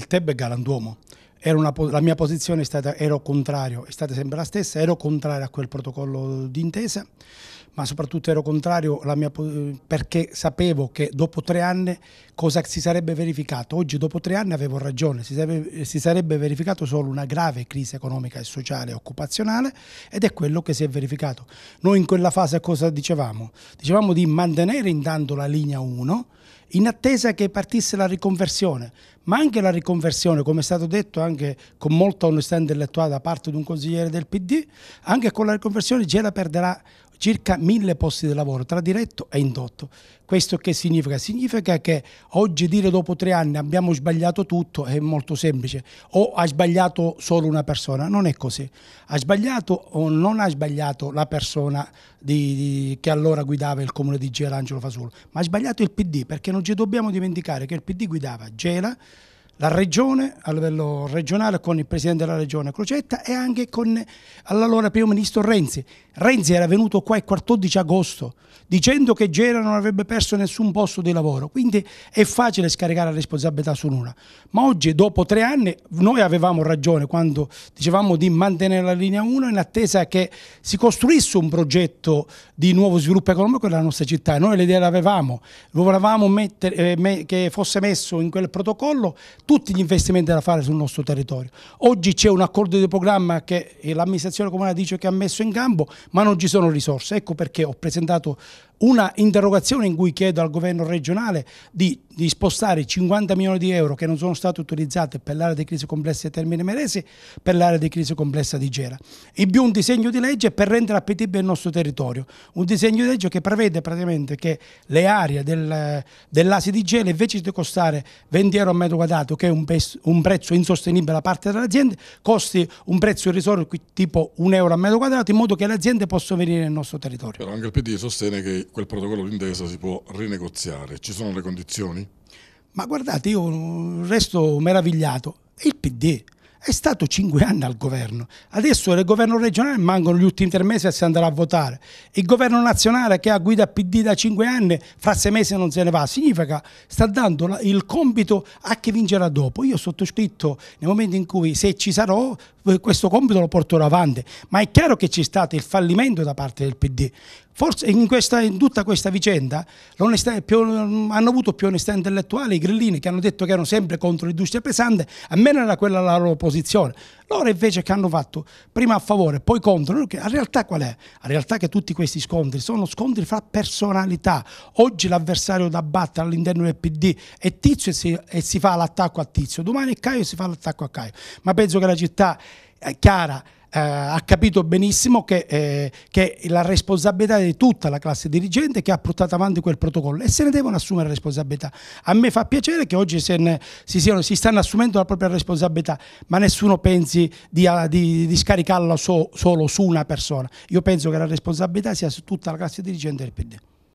il Teb è galantuomo. Una, la mia posizione è stata, ero contrario, è stata sempre la stessa, ero contrario a quel protocollo d'intesa ma soprattutto ero contrario mia, perché sapevo che dopo tre anni cosa si sarebbe verificato. Oggi dopo tre anni avevo ragione, si sarebbe, si sarebbe verificato solo una grave crisi economica e sociale e occupazionale ed è quello che si è verificato. Noi in quella fase cosa dicevamo? Dicevamo di mantenere intanto la linea 1 in attesa che partisse la riconversione, ma anche la riconversione, come è stato detto anche con molta onestà intellettuale da parte di un consigliere del PD, anche con la riconversione Gela perderà circa mille posti di lavoro tra diretto e indotto. Questo che significa? Significa che oggi dire dopo tre anni abbiamo sbagliato tutto è molto semplice o ha sbagliato solo una persona, non è così. Ha sbagliato o non ha sbagliato la persona di, di, che allora guidava il comune di Gela, Angelo Fasullo, ma ha sbagliato il PD perché non ci dobbiamo dimenticare che il PD guidava Gela, la regione a livello regionale con il presidente della regione Crocetta e anche con l'allora primo ministro Renzi. Renzi era venuto qua il 14 agosto dicendo che Gera non avrebbe perso nessun posto di lavoro, quindi è facile scaricare la responsabilità su nulla. Ma oggi, dopo tre anni, noi avevamo ragione quando dicevamo di mantenere la linea 1 in attesa che si costruisse un progetto di nuovo sviluppo economico della nostra città. Noi l'idea l'avevamo, volevamo mettere, eh, che fosse messo in quel protocollo tutti gli investimenti da fare sul nostro territorio. Oggi c'è un accordo di programma che l'amministrazione comunale dice che ha messo in campo, ma non ci sono risorse. Ecco perché ho presentato una interrogazione in cui chiedo al governo regionale di, di spostare 50 milioni di euro che non sono stati utilizzati per l'area di crisi complessa di Termine Merese, per l'area di crisi complessa di Gera. In più un disegno di legge per rendere appetibile il nostro territorio, un disegno di legge che prevede praticamente che le aree del, dell'Asi di Gela invece di costare 20 euro a metro quadrato, che è un, prezzo insostenibile da parte dell'azienda, costi un prezzo irrisorio tipo un euro a metro quadrato in modo che le aziende possano venire nel nostro territorio. Però anche il PD sostiene che quel protocollo d'intesa si può rinegoziare, ci sono le condizioni? Ma guardate, io resto meravigliato, il PD è stato cinque anni al governo. Adesso nel governo regionale mancano gli ultimi tre mesi e si andrà a votare. Il governo nazionale che ha guida PD da cinque anni, fra sei mesi non se ne va. Significa che sta dando il compito a chi vincerà dopo. Io sottoscritto nel momento in cui se ci sarò questo compito lo porterò avanti. Ma è chiaro che c'è stato il fallimento da parte del PD forse in, questa, in, tutta questa vicenda più, hanno avuto più onestà intellettuale i grillini che hanno detto che erano sempre contro l'industria pesante, a me non era quella la loro posizione. Loro invece che hanno fatto prima a favore, poi contro, la realtà qual è? La realtà è che tutti questi scontri sono scontri fra personalità. Oggi l'avversario da battere all'interno del PD è Tizio e si, e si fa l'attacco a Tizio, domani è Caio e si fa l'attacco a Caio. Ma penso che la città è eh, chiara eh, ha capito benissimo che, eh, che la responsabilità di tutta la classe dirigente che ha portato avanti quel protocollo e se ne devono assumere responsabilità. A me fa piacere che oggi ne, si, siano, si, stanno assumendo la propria responsabilità, ma nessuno pensi di, di, di scaricarla so, solo su una persona. Io penso che la responsabilità sia su tutta la classe dirigente del PD.